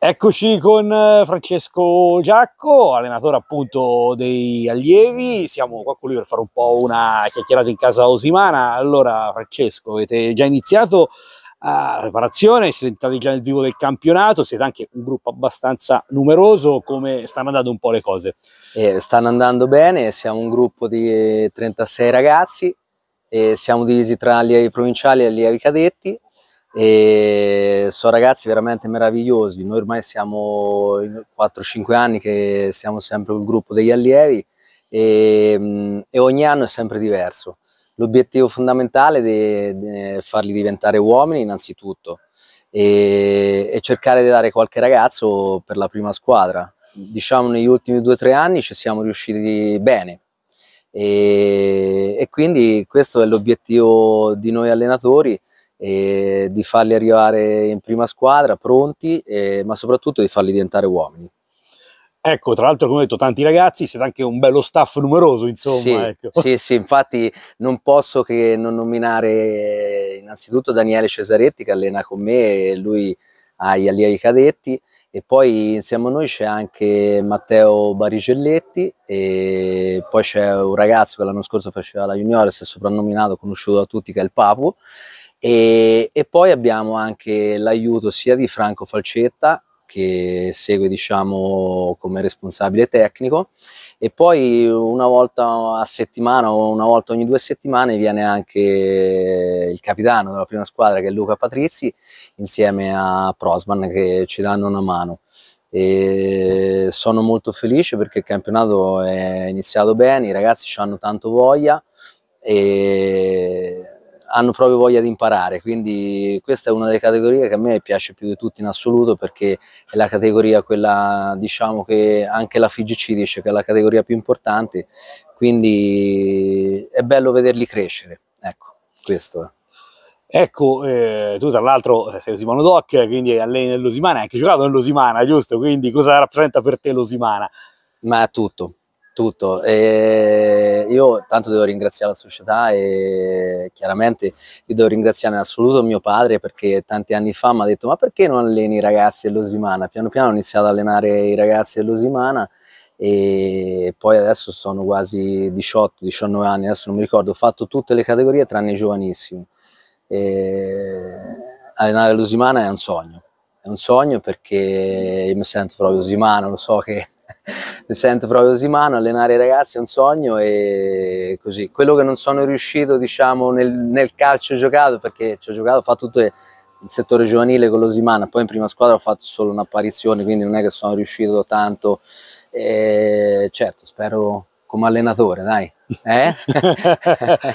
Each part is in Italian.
Eccoci con eh, Francesco Giacco, allenatore appunto dei allievi, siamo qua con lui per fare un po' una chiacchierata in casa osimana. Allora Francesco, avete già iniziato eh, la preparazione, siete entrati già nel vivo del campionato, siete anche un gruppo abbastanza numeroso, come stanno andando un po' le cose? Eh, stanno andando bene, siamo un gruppo di 36 ragazzi, siamo divisi tra allievi provinciali e allievi cadetti, e sono ragazzi veramente meravigliosi. Noi ormai siamo 4-5 anni che siamo sempre un gruppo degli allievi e, mm, e ogni anno è sempre diverso. L'obiettivo fondamentale è farli diventare uomini innanzitutto e, e, cercare di dare qualche ragazzo per la prima squadra. Diciamo negli ultimi 2-3 anni ci siamo riusciti bene e, e quindi questo è l'obiettivo di noi allenatori e di farli arrivare in prima squadra pronti, e, ma soprattutto di farli diventare uomini. Ecco, tra l'altro, come ho detto, tanti ragazzi, siete anche un bello staff numeroso, insomma. Sì, ecco. sì, sì, infatti non posso che non nominare innanzitutto Daniele Cesaretti che allena con me, e lui ha gli allievi cadetti e poi insieme a noi c'è anche Matteo Barigelletti e poi c'è un ragazzo che l'anno scorso faceva la juniores, è soprannominato, conosciuto da tutti, che è il Papu e, e poi abbiamo anche l'aiuto sia di Franco Falcetta che segue diciamo come responsabile tecnico e poi una volta a settimana o una volta ogni due settimane viene anche il capitano della prima squadra che è Luca Patrizzi insieme a Prosman che ci danno una mano e sono molto felice perché il campionato è iniziato bene, i ragazzi ci hanno tanto voglia e hanno proprio voglia di imparare, quindi questa è una delle categorie che a me piace più di tutti in assoluto perché è la categoria quella diciamo che anche la FIGC dice che è la categoria più importante, quindi è bello vederli crescere, ecco questo è. Ecco, eh, tu tra l'altro sei Osimano Doc, quindi alleni nell'Osimana, hai anche giocato nell'Osimana, giusto? Quindi cosa rappresenta per te l'Osimana? Ma è tutto, tutto. E io tanto devo ringraziare la società e chiaramente io devo ringraziare in assoluto mio padre perché tanti anni fa mi ha detto ma perché non alleni i ragazzi dell'Osimana? Piano piano ho iniziato ad allenare i ragazzi dell'Osimana e poi adesso sono quasi 18-19 anni, adesso non mi ricordo, ho fatto tutte le categorie tranne i giovanissimi. E allenare l'Osimana è un sogno un sogno perché io mi sento proprio Osimano, lo so che mi sento proprio Osimano, allenare i ragazzi è un sogno e così. Quello che non sono riuscito diciamo nel, nel calcio giocato, perché ci ho giocato, ho fatto tutto il settore giovanile con l'Osimano, poi in prima squadra ho fatto solo un'apparizione, quindi non è che sono riuscito tanto. E eh, certo, spero come allenatore, dai. Eh?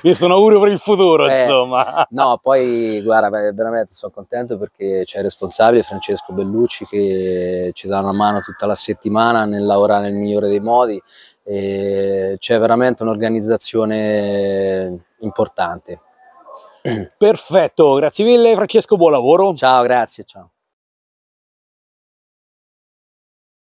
Questo è un per il futuro, eh, insomma. No, poi guarda, veramente sono contento perché c'è il responsabile Francesco Bellucci che ci dà una mano tutta la settimana nel lavorare nel migliore dei modi. C'è veramente un'organizzazione importante. Perfetto, grazie mille Francesco, buon lavoro. Ciao, grazie, ciao.